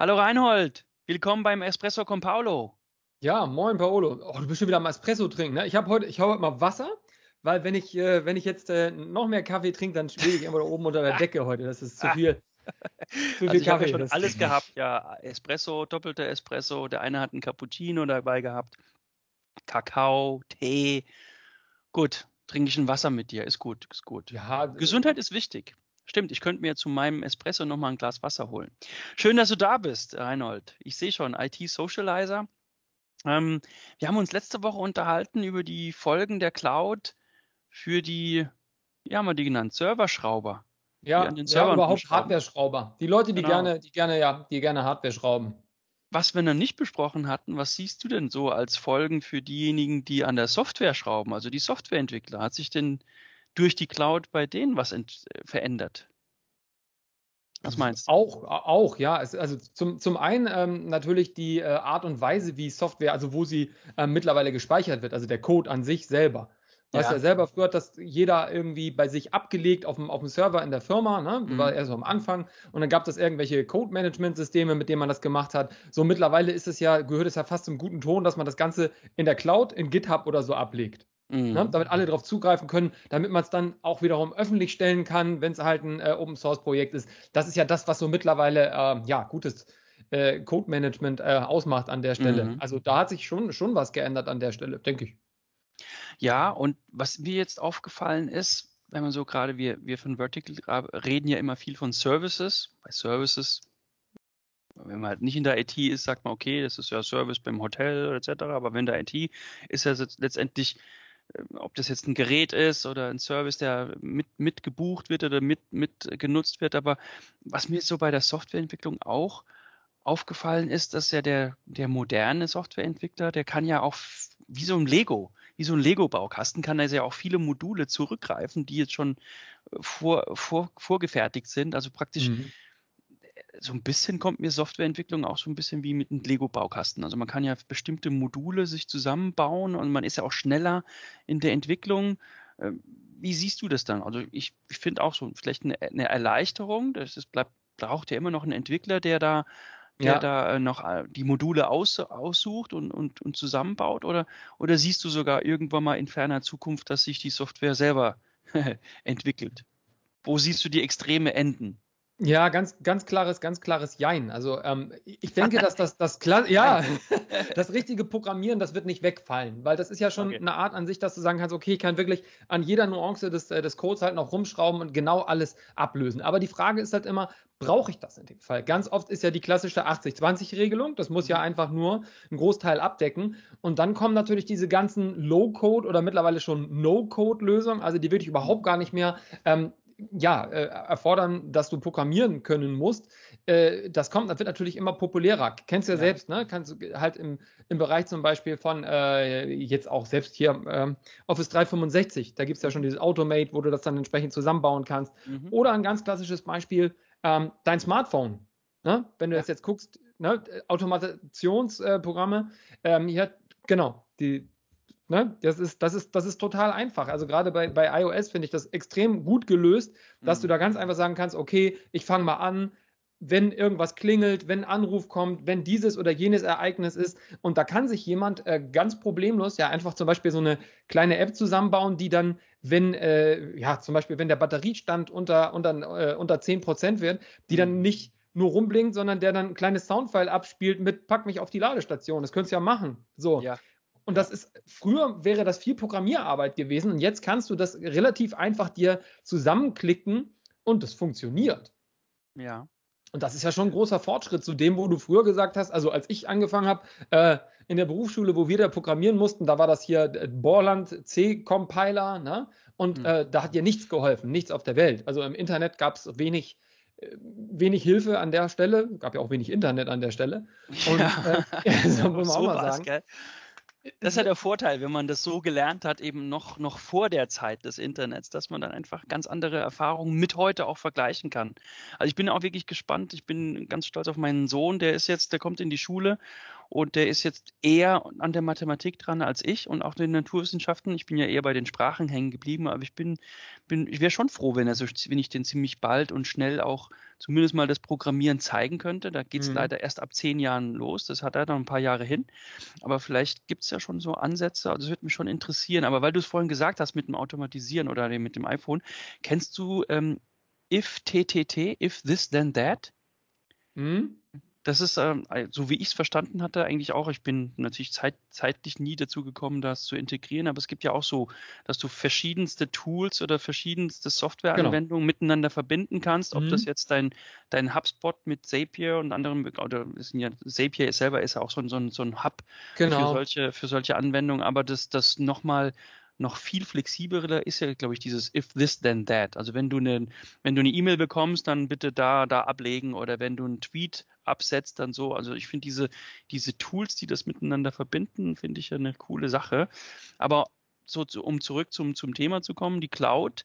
Hallo Reinhold, willkommen beim Espresso con Paolo. Ja, moin Paolo. Oh, du bist schon wieder am Espresso trinken. Ne? Ich habe heute, ich hab heute mal Wasser, weil wenn ich, äh, wenn ich jetzt äh, noch mehr Kaffee trinke, dann spiele ich immer da oben unter der Decke heute. Das ist zu viel. zu also viel also ich habe ja schon das alles gehabt, ja. Espresso, doppelter Espresso. Der eine hat einen Cappuccino dabei gehabt. Kakao, Tee. Gut, trinke ich ein Wasser mit dir. Ist gut, ist gut. Ja, äh, Gesundheit ist wichtig. Stimmt, ich könnte mir zu meinem Espresso nochmal ein Glas Wasser holen. Schön, dass du da bist, Reinhold. Ich sehe schon, IT-Socializer. Ähm, wir haben uns letzte Woche unterhalten über die Folgen der Cloud für die, wie haben wir die genannt, Serverschrauber. Ja, ja überhaupt Hardware-Schrauber. Die Leute, die genau. gerne, die gerne, ja, die gerne Hardware schrauben. Was wir noch nicht besprochen hatten, was siehst du denn so als Folgen für diejenigen, die an der Software schrauben, also die Softwareentwickler? Hat sich denn durch die Cloud bei denen was äh, verändert. Was also meinst du? Auch, auch ja. Es, also zum, zum einen ähm, natürlich die äh, Art und Weise, wie Software, also wo sie äh, mittlerweile gespeichert wird, also der Code an sich selber. Ja. Weißt du ja selber, früher hat das jeder irgendwie bei sich abgelegt auf dem, auf dem Server in der Firma, ne? Mhm. war erst so am Anfang. Und dann gab es irgendwelche Code-Management-Systeme, mit denen man das gemacht hat. So mittlerweile ist es ja, gehört es ja fast zum guten Ton, dass man das Ganze in der Cloud, in GitHub oder so ablegt. Mhm. Ne, damit alle darauf zugreifen können, damit man es dann auch wiederum öffentlich stellen kann, wenn es halt ein äh, Open Source Projekt ist. Das ist ja das, was so mittlerweile äh, ja gutes äh, Code Management äh, ausmacht an der Stelle. Mhm. Also da hat sich schon, schon was geändert an der Stelle, denke ich. Ja, und was mir jetzt aufgefallen ist, wenn man so gerade, wir, wir von Vertical reden ja immer viel von Services. Bei Services wenn man halt nicht in der IT ist, sagt man, okay, das ist ja Service beim Hotel etc. Aber wenn der IT ist, ist ja letztendlich ähm, ob das jetzt ein Gerät ist oder ein Service, der mit, mit gebucht wird oder mit, mit genutzt wird. Aber was mir so bei der Softwareentwicklung auch aufgefallen ist, dass ja der, der moderne Softwareentwickler, der kann ja auch wie so ein Lego, wie so ein Lego-Baukasten, kann er also ja auch viele Module zurückgreifen, die jetzt schon äh, vor, vor, vorgefertigt sind. Also praktisch mhm so ein bisschen kommt mir Softwareentwicklung auch so ein bisschen wie mit einem Lego-Baukasten. Also man kann ja bestimmte Module sich zusammenbauen und man ist ja auch schneller in der Entwicklung. Ähm, wie siehst du das dann? Also ich, ich finde auch so vielleicht eine, eine Erleichterung. Das ist, bleibt, braucht ja immer noch einen Entwickler, der da, der ja. da äh, noch äh, die Module aus, aussucht und, und, und zusammenbaut. Oder, oder siehst du sogar irgendwann mal in ferner Zukunft, dass sich die Software selber entwickelt? Wo siehst du die extreme Enden? Ja, ganz, ganz klares, ganz klares Jein. Also ähm, ich denke, dass das, das, Kla ja, das richtige Programmieren, das wird nicht wegfallen, weil das ist ja schon okay. eine Art an sich, dass du sagen kannst, okay, ich kann wirklich an jeder Nuance des, äh, des Codes halt noch rumschrauben und genau alles ablösen. Aber die Frage ist halt immer, brauche ich das in dem Fall? Ganz oft ist ja die klassische 80-20-Regelung, das muss ja mhm. einfach nur einen Großteil abdecken. Und dann kommen natürlich diese ganzen Low-Code oder mittlerweile schon No-Code-Lösungen, also die wirklich überhaupt mhm. gar nicht mehr ähm, ja, äh, erfordern, dass du programmieren können musst. Äh, das kommt, wird natürlich immer populärer. Kennst du ja, ja. selbst, ne? Kannst halt im, im Bereich zum Beispiel von äh, jetzt auch selbst hier ähm, Office 365, da gibt es ja schon dieses Automate, wo du das dann entsprechend zusammenbauen kannst. Mhm. Oder ein ganz klassisches Beispiel, ähm, dein Smartphone. Ne? Wenn du ja. das jetzt guckst, ne? Automatisationsprogramme, ähm, hier, genau, die Ne? Das, ist, das, ist, das ist total einfach. Also gerade bei, bei iOS finde ich das extrem gut gelöst, dass mhm. du da ganz einfach sagen kannst, okay, ich fange mal an, wenn irgendwas klingelt, wenn ein Anruf kommt, wenn dieses oder jenes Ereignis ist. Und da kann sich jemand äh, ganz problemlos ja einfach zum Beispiel so eine kleine App zusammenbauen, die dann, wenn, äh, ja, zum Beispiel, wenn der Batteriestand unter, unter, äh, unter 10% wird, die mhm. dann nicht nur rumblinkt, sondern der dann ein kleines Soundfile abspielt mit Pack mich auf die Ladestation. Das könntest du ja machen. So. Ja. Und das ist, früher wäre das viel Programmierarbeit gewesen und jetzt kannst du das relativ einfach dir zusammenklicken und es funktioniert. Ja. Und das ist ja schon ein großer Fortschritt zu dem, wo du früher gesagt hast, also als ich angefangen habe, äh, in der Berufsschule, wo wir da programmieren mussten, da war das hier äh, Borland C Compiler, ne? Und mhm. äh, da hat dir nichts geholfen, nichts auf der Welt. Also im Internet gab es wenig, äh, wenig Hilfe an der Stelle, gab ja auch wenig Internet an der Stelle. Und ja. äh, so muss man auch mal sagen. Gell? Das ist ja mhm. der Vorteil, wenn man das so gelernt hat, eben noch, noch vor der Zeit des Internets, dass man dann einfach ganz andere Erfahrungen mit heute auch vergleichen kann. Also ich bin auch wirklich gespannt. Ich bin ganz stolz auf meinen Sohn, der ist jetzt, der kommt in die Schule und der ist jetzt eher an der Mathematik dran als ich und auch den Naturwissenschaften. Ich bin ja eher bei den Sprachen hängen geblieben, aber ich bin, bin ich wäre schon froh, wenn, er so, wenn ich den ziemlich bald und schnell auch zumindest mal das Programmieren zeigen könnte. Da geht es mhm. leider erst ab zehn Jahren los. Das hat er noch ein paar Jahre hin. Aber vielleicht gibt es ja schon so Ansätze. Also das würde mich schon interessieren. Aber weil du es vorhin gesagt hast mit dem Automatisieren oder mit dem iPhone, kennst du ähm, if TTT, if this then that? Mhm das ist, ähm, so wie ich es verstanden hatte, eigentlich auch, ich bin natürlich zeit, zeitlich nie dazu gekommen, das zu integrieren, aber es gibt ja auch so, dass du verschiedenste Tools oder verschiedenste genau. Softwareanwendungen genau. miteinander verbinden kannst, ob mhm. das jetzt dein, dein HubSpot mit Zapier und anderem, oder ja, Zapier selber ist ja auch so ein, so ein, so ein Hub genau. für, solche, für solche Anwendungen, aber das, das nochmal noch viel flexibler ist ja, glaube ich, dieses if this then that. Also wenn du eine, wenn du eine E-Mail bekommst, dann bitte da, da ablegen oder wenn du einen Tweet absetzt, dann so. Also ich finde diese, diese Tools, die das miteinander verbinden, finde ich ja eine coole Sache. Aber so, um zurück zum, zum Thema zu kommen, die Cloud,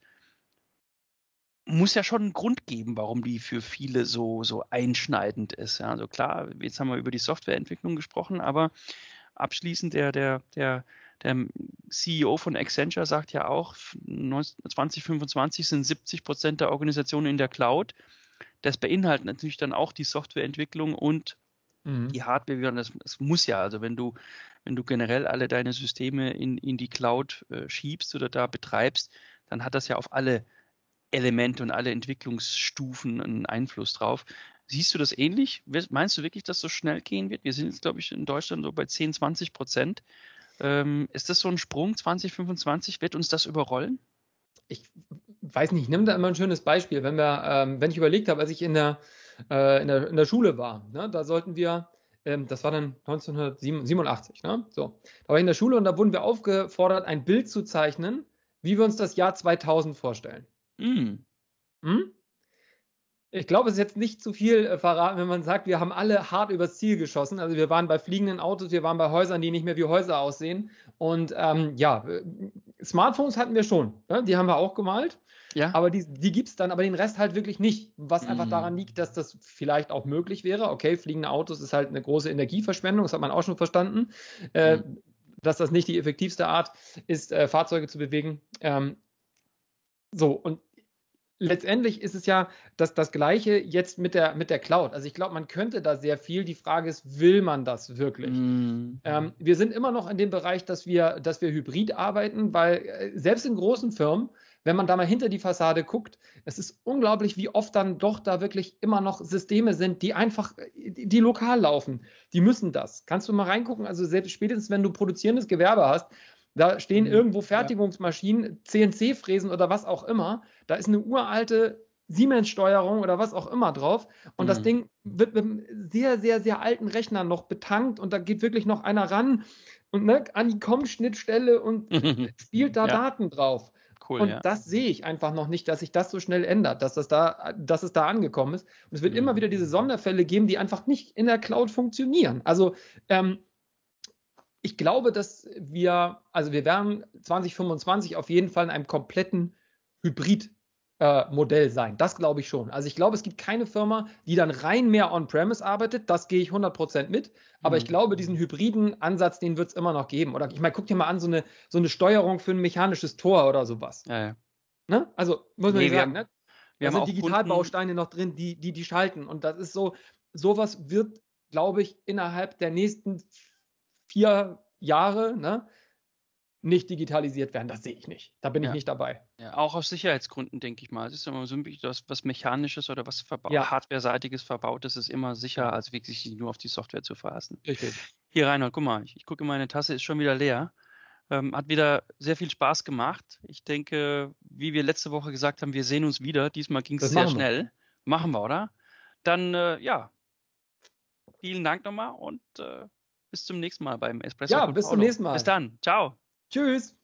muss ja schon einen Grund geben, warum die für viele so, so einschneidend ist. Ja, also klar, jetzt haben wir über die Softwareentwicklung gesprochen, aber abschließend der, der, der der ähm, CEO von Accenture sagt ja auch, 2025 sind 70 Prozent der Organisationen in der Cloud. Das beinhaltet natürlich dann auch die Softwareentwicklung und mhm. die Hardware. Das, das muss ja, also wenn du, wenn du generell alle deine Systeme in, in die Cloud äh, schiebst oder da betreibst, dann hat das ja auf alle Elemente und alle Entwicklungsstufen einen Einfluss drauf. Siehst du das ähnlich? Meinst du wirklich, dass das so schnell gehen wird? Wir sind jetzt, glaube ich, in Deutschland so bei 10, 20 Prozent. Ähm, ist das so ein Sprung 2025? Wird uns das überrollen? Ich weiß nicht, ich nehme da immer ein schönes Beispiel. Wenn, wir, ähm, wenn ich überlegt habe, als ich in der, äh, in der, in der Schule war, ne, da sollten wir, ähm, das war dann 1987, ne? so, da war ich in der Schule und da wurden wir aufgefordert, ein Bild zu zeichnen, wie wir uns das Jahr 2000 vorstellen. Mm. Hm? hm? Ich glaube, es ist jetzt nicht zu viel äh, verraten, wenn man sagt, wir haben alle hart übers Ziel geschossen. Also wir waren bei fliegenden Autos, wir waren bei Häusern, die nicht mehr wie Häuser aussehen. Und ähm, ja, äh, Smartphones hatten wir schon, ne? die haben wir auch gemalt. Ja. Aber die, die gibt es dann, aber den Rest halt wirklich nicht. Was mhm. einfach daran liegt, dass das vielleicht auch möglich wäre. Okay, fliegende Autos ist halt eine große Energieverschwendung, das hat man auch schon verstanden. Äh, mhm. Dass das nicht die effektivste Art ist, äh, Fahrzeuge zu bewegen. Ähm, so, und letztendlich ist es ja das, das Gleiche jetzt mit der, mit der Cloud. Also ich glaube, man könnte da sehr viel. Die Frage ist, will man das wirklich? Mm. Ähm, wir sind immer noch in dem Bereich, dass wir, dass wir hybrid arbeiten, weil äh, selbst in großen Firmen, wenn man da mal hinter die Fassade guckt, es ist unglaublich, wie oft dann doch da wirklich immer noch Systeme sind, die einfach, die lokal laufen. Die müssen das. Kannst du mal reingucken? Also selbst spätestens, wenn du produzierendes Gewerbe hast, da stehen mhm. irgendwo Fertigungsmaschinen, CNC-Fräsen oder was auch immer. Da ist eine uralte Siemens-Steuerung oder was auch immer drauf. Und mhm. das Ding wird mit einem sehr, sehr, sehr alten Rechner noch betankt und da geht wirklich noch einer ran und ne, an die COM-Schnittstelle und spielt da ja. Daten drauf. Cool, und ja. das sehe ich einfach noch nicht, dass sich das so schnell ändert, dass, das da, dass es da angekommen ist. Und es wird mhm. immer wieder diese Sonderfälle geben, die einfach nicht in der Cloud funktionieren. Also ähm, ich glaube, dass wir, also wir werden 2025 auf jeden Fall in einem kompletten Hybrid-Modell äh, sein. Das glaube ich schon. Also ich glaube, es gibt keine Firma, die dann rein mehr on-premise arbeitet. Das gehe ich 100% mit. Aber mhm. ich glaube, diesen hybriden Ansatz, den wird es immer noch geben. Oder ich meine, guck dir mal an, so eine, so eine Steuerung für ein mechanisches Tor oder sowas. Ja, ja. Ne? Also muss man nee, sagen, ne? da sind Digitalbausteine noch drin, die, die, die schalten. Und das ist so, sowas wird, glaube ich, innerhalb der nächsten vier Jahre ne, nicht digitalisiert werden. Das sehe ich nicht. Da bin ja. ich nicht dabei. Ja, auch aus Sicherheitsgründen, denke ich mal. Es ist immer so ein bisschen was Mechanisches oder was ja. Hardware-seitiges verbautes ist immer sicherer, als wirklich nur auf die Software zu verlassen. Richtig. Hier, Reinhold, guck mal, ich, ich gucke, meine Tasse ist schon wieder leer. Ähm, hat wieder sehr viel Spaß gemacht. Ich denke, wie wir letzte Woche gesagt haben, wir sehen uns wieder. Diesmal ging es sehr machen schnell. Machen wir, oder? Dann, äh, ja, vielen Dank nochmal und äh, bis zum nächsten Mal beim Espresso. Ja, bis Paulo. zum nächsten Mal. Bis dann. Ciao. Tschüss.